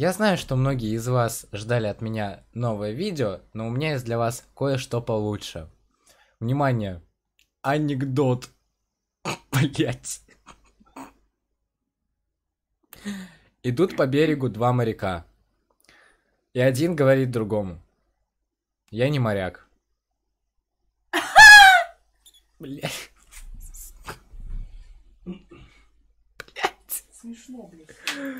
Я знаю, что многие из вас ждали от меня новое видео, но у меня есть для вас кое-что получше. Внимание! Анекдот! Блять! Идут по берегу два моряка. И один говорит другому. Я не моряк. Блять. Блять. Смешно, блять.